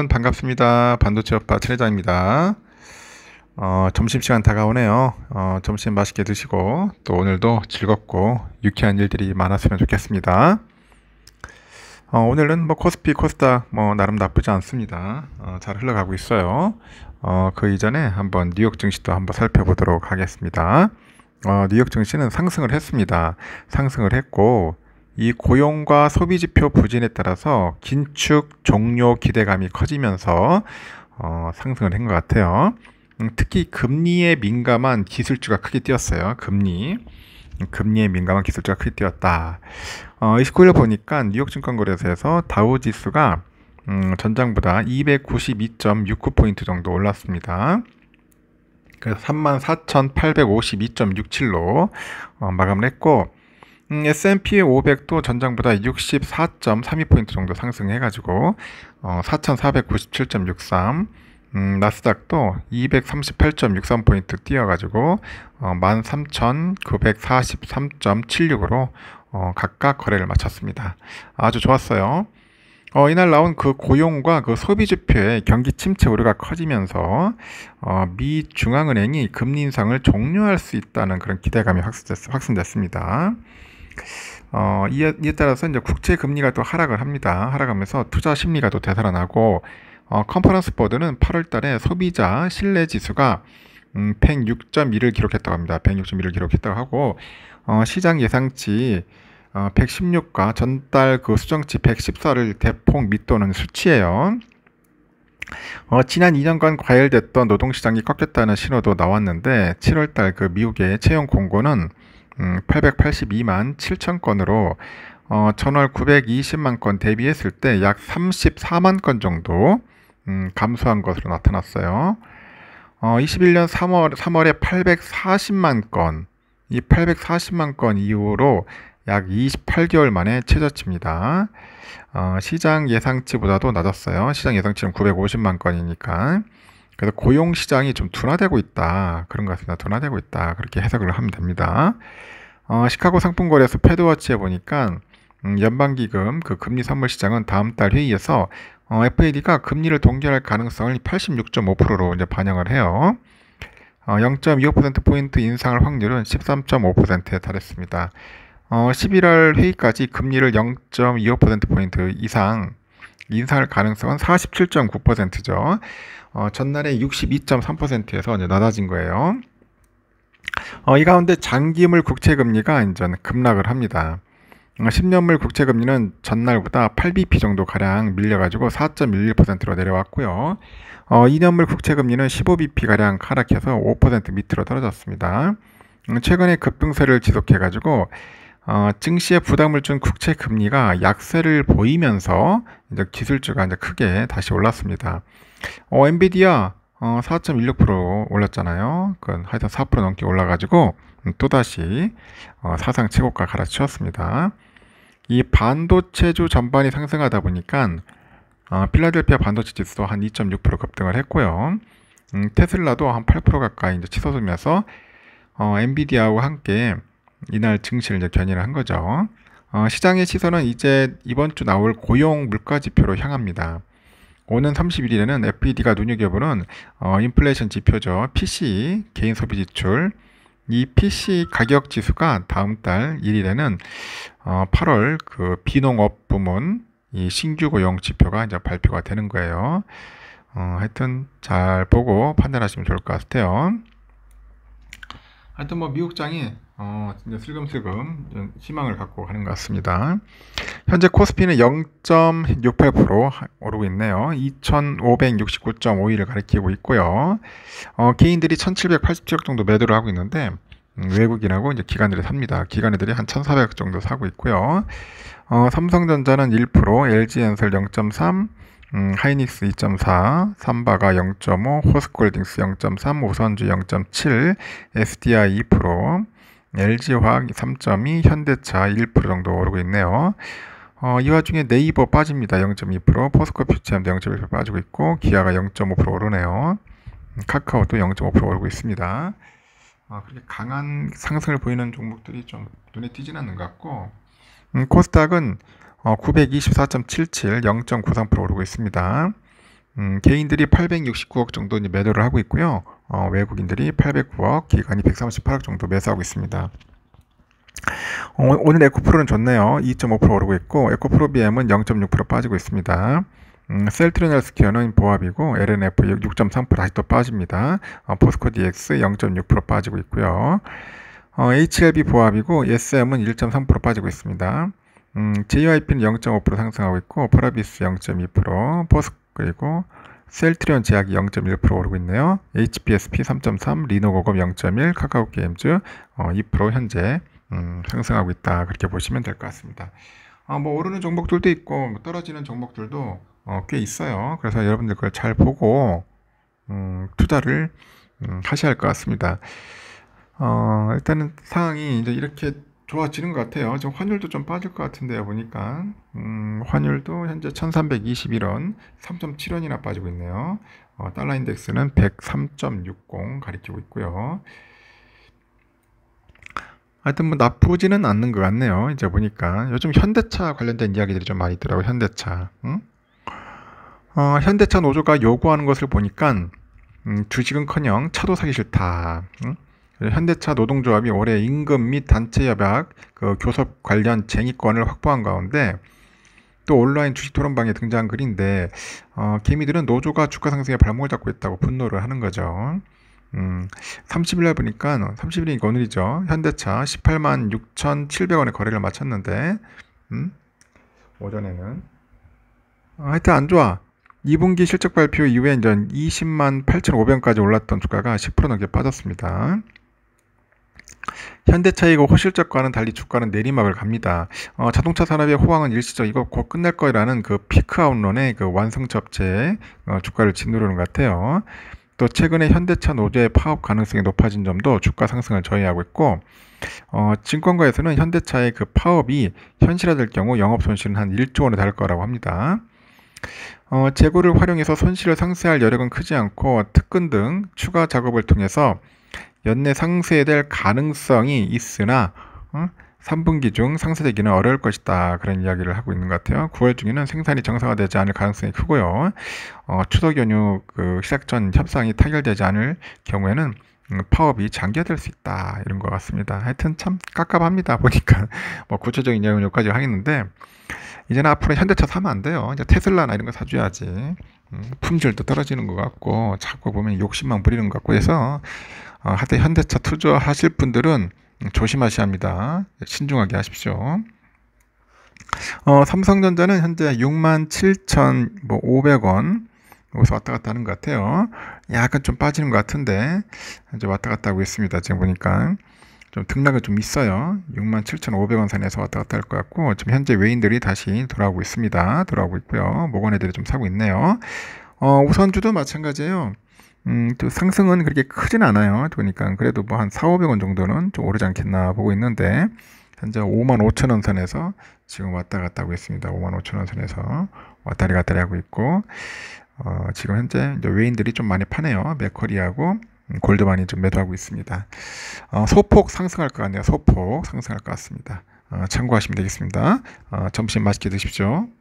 여러분 반갑습니다. 반도체 오빠 최회장입니다. 어, 점심시간 다가오네요. 어, 점심 맛있게 드시고 또 오늘도 즐겁고 유쾌한 일들이 많았으면 좋겠습니다. 어, 오늘은 뭐 코스피, 코스닥 뭐 나름 나쁘지 않습니다. 어, 잘 흘러가고 있어요. 어, 그 이전에 한번 뉴욕 증시도 한번 살펴보도록 하겠습니다. 어, 뉴욕 증시는 상승을 했습니다. 상승을 했고 이 고용과 소비 지표 부진에 따라서 긴축 종료 기대감이 커지면서 어, 상승을 한 것 같아요. 음, 특히 금리에 민감한 기술주가 크게 뛰었어요. 금리. 금리에 민감한 기술주가 크게 뛰었다. 어, 29일 보니까 뉴욕증권거래소에서 다우지수가 음, 전장보다 292.69포인트 정도 올랐습니다. 그래서 34,852.67로 어, 마감을 했고 음, S&P 500도 전장보다 64.32포인트 정도 상승해가지고 어, 4,497.63 음, 나스닥도 238.63포인트 뛰어가지고 어, 13,943.76으로 어, 각각 거래를 마쳤습니다. 아주 좋았어요. 어, 이날 나온 그 고용과 그 소비 지표의 경기 침체 우려가 커지면서 어, 미 중앙은행이 금리 인상을 종료할 수 있다는 그런 기대감이 확산됐, 확산됐, 습니다 어, 이에, 이에 따라서 이제 국제 금리가 또 하락을 합니다. 하락하면서 투자 심리가 또 되살아나고 어, 컨퍼런스 보드는 8월 달에 소비자 신뢰 지수가 음, 106.2를 기록했다고 합니다. 106.1을 기록했다고 하고 어, 시장 예상치 어, 116과 전달 그 수정치 114를 대폭 밑도는 수치예요. 어, 지난 2년간 과열됐던 노동시장이 꺾였다는 신호도 나왔는데 7월달 그 미국의 채용 공고는 음, 882만 7천 건으로 어, 전월 920만 건 대비했을 때 약 34만 건 정도 음, 감소한 것으로 나타났어요. 어, 21년 3월 3월에 840만 건, 이 840만 건 이후로 약 28개월 만에 최저치입니다. 어, 시장 예상치보다도 낮았어요. 시장 예상치는 950만 건이니까. 그래서 고용 시장이 좀 둔화되고 있다. 그런 것 같습니다. 둔화되고 있다. 그렇게 해석을 하면 됩니다. 어, 시카고 상품거래소 패드워치에 보니까 음, 연방기금 그 금리 선물 시장은 다음 달 회의에서 어, FAD가 금리를 동결할 가능성을 86.5%로 이제 반영을 해요. 어, 0.25%포인트 인상할 확률은 13.5%에 달했습니다. 어, 11월 회의까지 금리를 0.25%포인트 이상 인상할 가능성은 47.9%죠. 어, 전날에 62.3%에서 이제 낮아진 거예요. 어, 이 가운데 장기물 국채금리가 이제 급락을 합니다. 10년물 어, 국채금리는 전날보다 8bp 정도 가량 밀려가지고 4.11%로 내려왔고요. 어, 2년물 국채금리는 15bp 가량 하락해서 5% 밑으로 떨어졌습니다. 음, 최근에 급등세를 지속해가지고 어, 증시의 부담을 준 국채 금리가 약세를 보이면서 이제 기술주가 이제 크게 다시 올랐습니다. 어, 엔비디아 어, 4.16% 올랐잖아요. 그건 하여튼 4% 넘게 올라가지고 또다시 어, 사상 최고가 갈아치웠습니다. 이 반도체주 전반이 상승하다 보니까 어, 필라델피아 반도체 지수도 한 2.6% 급등을 했고요. 음, 테슬라도 한 8% 가까이 이제 치솟으면서 어, 엔비디아와 함께 이날 증시를 이제 견인을 한 거죠. 어, 시장의 시선은 이제 이번 주 나올 고용 물가 지표로 향합니다. 오는 30일에는 FED가 눈여겨보는 어, 인플레이션 지표죠. p c 개인 소비 지출. 이 PC 가격 지수가 다음 달 1일에는 어, 8월 그 비농업 부문 이 신규 고용 지표가 이제 발표가 되는 거예요. 어, 하여튼 잘 보고 판단하시면 좋을 것 같아요. 하여튼 뭐 미국장이 어, 이제 슬금슬금 희망을 갖고 가는 것 같습니다. 현재 코스피는 0.68% 오르고 있네요. 2,569.51을 가리키고 있고요. 어, 개인들이 1 7 8 0억 정도 매도를 하고 있는데 음, 외국인하고 이제 기관들이 삽니다. 기관들이 한 1,400억 정도 사고 있고요. 어, 삼성전자는 1%, LG엔설 0.3, 음, 하이닉스 2.4, 삼바가 0.5, 호스콜딩스 0.3, 우선주 0.7, SDI 2%, LG화학 3.2, 현대차 1% 정도 오르고 있네요. 어, 이 와중에 네이버 빠집니다. 0.2%, 포스코 퓨처엠도 0.1% 빠지고 있고 기아가 0.5% 오르네요. 음, 카카오도 0.5% 오르고 있습니다. 어, 그렇게 강한 상승을 보이는 종목들이 좀 눈에 띄진 않는 것 같고 음, 코스닥은 어, 924.77, 0.93% 오르고 있습니다. 음, 개인들이 869억 정도 매도를 하고 있고요. 어, 외국인들이 809억, 기관이 138억 정도 매수하고 있습니다. 어, 오늘 에코프로는 좋네요. 2.5% 오르고 있고 에코프로 BM은 0.6% 빠지고 있습니다. 음, 셀트리널스퀘어는 보합이고 LNF 6.3% 다시 또 빠집니다. 어, 포스코 DX 0.6% 빠지고 있고요. 어, HLB 보합이고 SM은 1.3% 빠지고 있습니다. 음, JYP는 0.5% 상승하고 있고 포라비스 0.2%, 포스 그리고 셀트리온 제약이 0.1% 오르고 있네요. HBSP 3.3, 리노고검 0.1, 카카오게임즈 어, 2% 현재 음, 상승하고 있다 그렇게 보시면 될 것 같습니다. 어, 뭐 오르는 종목들도 있고 뭐 떨어지는 종목들도 어, 꽤 있어요. 그래서 여러분들 그걸 잘 보고 음, 투자를 음, 하셔야 할 것 같습니다. 어, 일단은 상황이 이제 이렇게 좋아지는 것 같아요. 지금 환율도 좀 빠질 것 같은데요. 보니까 음, 환율도 현재 1321원 3.7원이나 빠지고 있네요. 어, 달러 인덱스는 103.60 가리키고 있고요. 하여튼 뭐 나쁘지는 않는 것 같네요. 이제 보니까 요즘 현대차 관련된 이야기들이 좀 많이 있더라고요. 현대차. 응? 어, 현대차 노조가 요구하는 것을 보니까 음, 주식은커녕 차도 사기 싫다. 응? 현대차 노동조합이 올해 임금 및 단체협약, 그 교섭 관련 쟁의권을 확보한 가운데 또 온라인 주식 토론방에 등장한 글인데 어, 개미들은 노조가 주가 상승에 발목을 잡고 있다고 분노를 하는 거죠. 음, 30일 날 보니까 30일이 어, 오늘이죠. 현대차 18만 6,700원의 거래를 마쳤는데 음? 오전에는 아, 하여튼 안 좋아. 2분기 실적 발표 이후에 이제 20만 8,500원까지 올랐던 주가가 10% 넘게 빠졌습니다. 현대차이고 호실적과는 달리 주가는 내리막을 갑니다. 어, 자동차 산업의 호황은 일시적 이고곧 끝날 거라는 그 피크아웃론의 그완성접업체 어, 주가를 짓누르는 것 같아요. 또 최근에 현대차 노조의 파업 가능성이 높아진 점도 주가 상승을 저해하고 있고 어, 증권가에서는 현대차의 그 파업이 현실화될 경우 영업 손실은 한 1조 원에 달할 거라고 합니다. 어, 재고를 활용해서 손실을 상쇄할 여력은 크지 않고 특근 등 추가 작업을 통해서 연내 상쇄될 가능성이 있으나 어? 3분기 중 상쇄되기는 어려울 것이다 그런 이야기를 하고 있는 것 같아요. 9월 중에는 생산이 정상화되지 않을 가능성이 크고요. 어, 추석 연휴 그 시작 전 협상이 타결되지 않을 경우에는 음, 파업이 장기화될 수 있다 이런 것 같습니다. 하여튼 참 깝깝합니다 보니까 뭐 구체적인 내용까지 하겠는데 이제는 앞으로 현대차 사면 안 돼요. 이제 테슬라나 이런 거 사줘야지 음, 품질도 떨어지는 것 같고 자꾸 보면 욕심만 부리는 것 같고 해서 어, 하대 현대차 투자하실 분들은 조심하셔야 합니다. 신중하게 하십시오. 어, 삼성전자는 현재 67,500원 뭐 여기서 왔다 갔다 하는 것 같아요. 약간 좀 빠지는 것 같은데 이제 왔다 갔다 하고 있습니다. 지금 보니까 좀 등락은 좀 있어요. 67,500원 선에서 왔다 갔다 할 것 같고 지금 현재 외인들이 다시 돌아오고 있습니다. 돌아오고 있고요. 모건 애들이 좀 사고 있네요. 어, 우선주도 마찬가지예요. 음, 또 상승은 그렇게 크진 않아요. 그러니까 그래도 뭐 한 4, 500원 정도는 좀 오르지 않겠나 보고 있는데 현재 5 5 0 0 0원 선에서 지금 왔다 갔다 하고 있습니다. 5 5 0 0 0원 선에서 왔다리 갔다리 하고 있고 어, 지금 현재 외인들이 좀 많이 파네요. 메커리하고 음, 골드만이 좀 매도하고 있습니다. 어, 소폭 상승할 것 같네요. 소폭 상승할 것 같습니다. 어, 참고하시면 되겠습니다. 어, 점심 맛있게 드십시오.